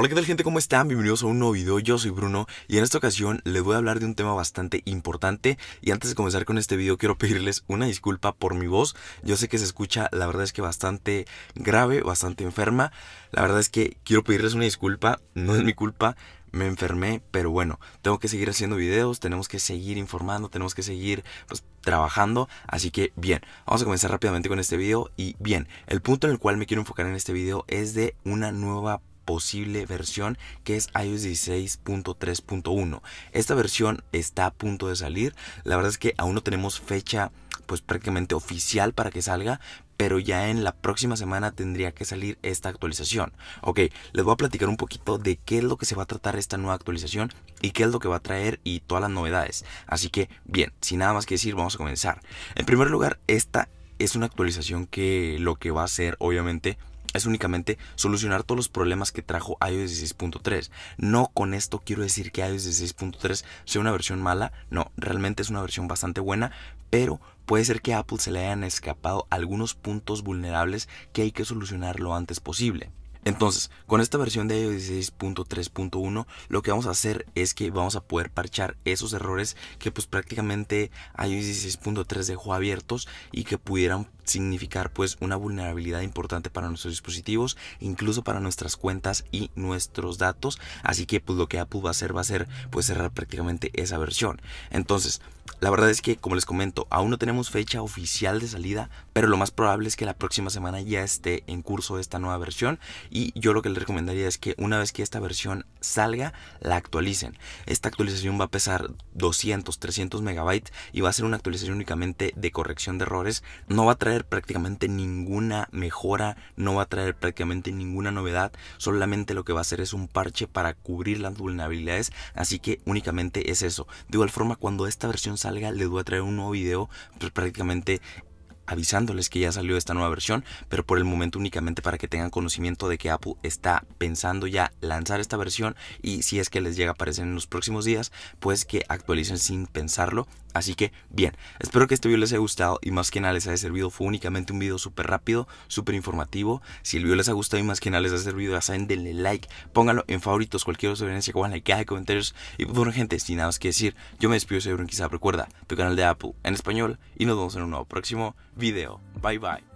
Hola, ¿qué tal gente? ¿Cómo están? Bienvenidos a un nuevo video, yo soy Bruno y en esta ocasión les voy a hablar de un tema bastante importante y antes de comenzar con este video quiero pedirles una disculpa por mi voz, yo sé que se escucha la verdad es que bastante grave, bastante enferma, la verdad es que quiero pedirles una disculpa, no es mi culpa, me enfermé, pero bueno, tengo que seguir haciendo videos, tenemos que seguir informando, tenemos que seguir pues, trabajando, así que bien, vamos a comenzar rápidamente con este video y bien, el punto en el cual me quiero enfocar en este video es de una nueva posible versión que es iOS 16.3.1. Esta versión está a punto de salir. La verdad es que aún no tenemos fecha pues prácticamente oficial para que salga, pero ya en la próxima semana tendría que salir esta actualización. Ok, les voy a platicar un poquito de qué es lo que se va a tratar esta nueva actualización y qué es lo que va a traer y todas las novedades. Así que, bien, sin nada más que decir, vamos a comenzar. En primer lugar, esta es una actualización que lo que va a hacer, obviamente, es únicamente solucionar todos los problemas que trajo iOS 16.3. No con esto quiero decir que iOS 16.3 sea una versión mala, no, realmente es una versión bastante buena, pero puede ser que a Apple se le hayan escapado algunos puntos vulnerables que hay que solucionar lo antes posible. Entonces, con esta versión de iOS 16.3.1, lo que vamos a hacer es que vamos a poder parchar esos errores que pues prácticamente iOS 16.3 dejó abiertos y que pudieran significar pues una vulnerabilidad importante para nuestros dispositivos, incluso para nuestras cuentas y nuestros datos, así que pues lo que Apple va a hacer va a ser pues cerrar prácticamente esa versión. Entonces, la verdad es que, como les comento, aún no tenemos fecha oficial de salida, pero lo más probable es que la próxima semana ya esté en curso esta nueva versión y yo lo que les recomendaría es que una vez que esta versión salga, la actualicen. Esta actualización va a pesar 200, 300 megabytes y va a ser una actualización únicamente de corrección de errores. No va a traer prácticamente ninguna mejora, no va a traer prácticamente ninguna novedad, solamente lo que va a hacer es un parche para cubrir las vulnerabilidades, así que únicamente es eso. De igual forma, cuando esta versión salga le voy a traer un nuevo video pues prácticamente avisándoles que ya salió esta nueva versión, pero por el momento únicamente para que tengan conocimiento de que Apple está pensando ya lanzar esta versión y si es que les llega a aparecer en los próximos días, pues que actualicen sin pensarlo. Así que bien, espero que este video les haya gustado y más que nada les haya servido. Fue únicamente un video súper rápido, súper informativo. Si el video les ha gustado y más que nada les ha servido, ya saben, denle like, pónganlo en favoritos, cualquier sugerencia que hagan, like, de comentarios. Y pues, bueno, gente, sin nada más que decir, yo me despido, soy Brun. Quizá. Recuerda, tu canal de Apple en español y nos vemos en un nuevo próximo video video. Bye bye.